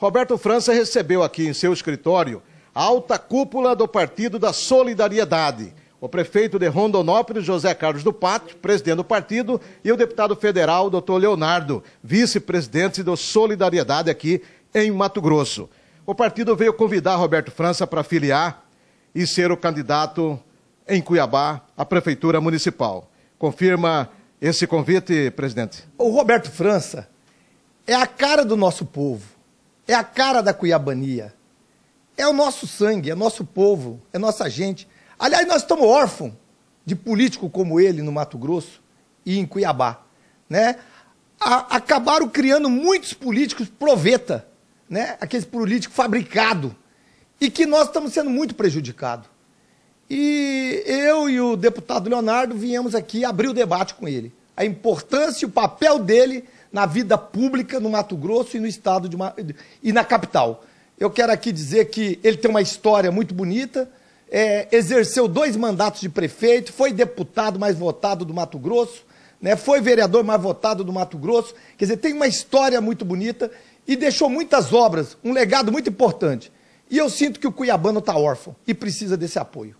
Roberto França recebeu aqui em seu escritório a alta cúpula do Partido da Solidariedade. O prefeito de Rondonópolis, José Carlos do Pátio, presidente do partido, e o deputado federal, doutor Leonardo, vice-presidente do Solidariedade aqui em Mato Grosso. O partido veio convidar Roberto França para filiar e ser o candidato em Cuiabá à Prefeitura Municipal. Confirma esse convite, presidente? O Roberto França é a cara do nosso povo. É a cara da Cuiabania. É o nosso sangue, é nosso povo, é nossa gente. Aliás, nós estamos órfãos de político como ele no Mato Grosso e em Cuiabá. Né? A, acabaram criando muitos políticos proveta, né? aqueles políticos fabricados e que nós estamos sendo muito prejudicados. E eu e o deputado Leonardo viemos aqui abrir o debate com ele. A importância e o papel dele na vida pública no Mato Grosso e no estado de uma, e na capital. Eu quero aqui dizer que ele tem uma história muito bonita, é, exerceu dois mandatos de prefeito, foi deputado mais votado do Mato Grosso, né, foi vereador mais votado do Mato Grosso. Quer dizer, tem uma história muito bonita e deixou muitas obras, um legado muito importante. E eu sinto que o cuiabano está órfão e precisa desse apoio.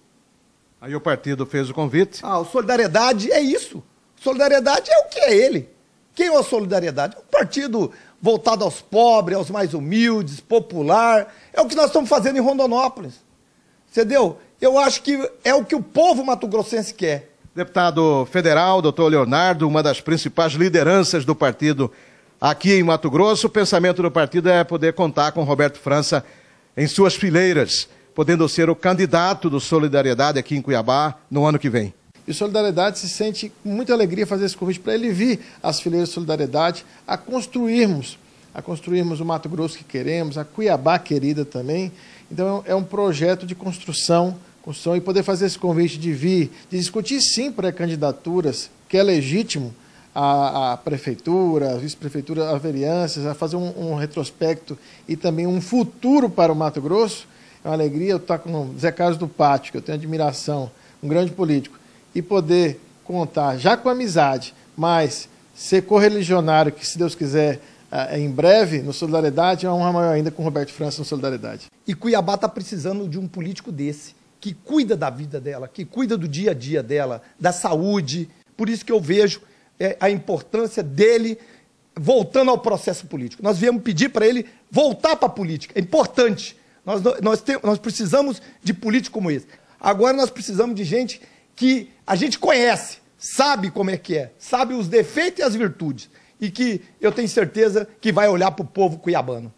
Aí o partido fez o convite. Ah, o Solidariedade é isso. Solidariedade é o que é ele. Quem é a solidariedade? É um partido voltado aos pobres, aos mais humildes, popular. É o que nós estamos fazendo em Rondonópolis. Entendeu? Eu acho que é o que o povo mato-grossense quer. Deputado federal, doutor Leonardo, uma das principais lideranças do partido aqui em Mato Grosso. O pensamento do partido é poder contar com Roberto França em suas fileiras, podendo ser o candidato do Solidariedade aqui em Cuiabá no ano que vem. E Solidariedade se sente com muita alegria fazer esse convite para ele vir às fileiras de Solidariedade a construirmos, a construirmos o Mato Grosso que queremos, a Cuiabá querida também. Então é um é projeto de construção, construção e poder fazer esse convite de vir, de discutir sim pré-candidaturas, que é legítimo, a, a, prefeitura, a vice-prefeitura, a verianças, a fazer um, um, retrospecto e também um futuro para o Mato Grosso. É uma alegria eu estar com o Zé Carlos do Pátio, que eu tenho admiração, um grande político e poder contar já com amizade, mas ser correligionário, que se Deus quiser, ah, é em breve, no Solidariedade, é uma honra maior ainda com o Roberto França no Solidariedade. E Cuiabá está precisando de um político desse, que cuida da vida dela, que cuida do dia a dia dela, da saúde. Por isso que eu vejo é, a importância dele voltando ao processo político. Nós viemos pedir para ele voltar para a política. É importante. Nós, nós, nós precisamos de político como esse. Agora nós precisamos de gente que a gente conhece, sabe como é que é, sabe os defeitos e as virtudes, e que eu tenho certeza que vai olhar para o povo cuiabano.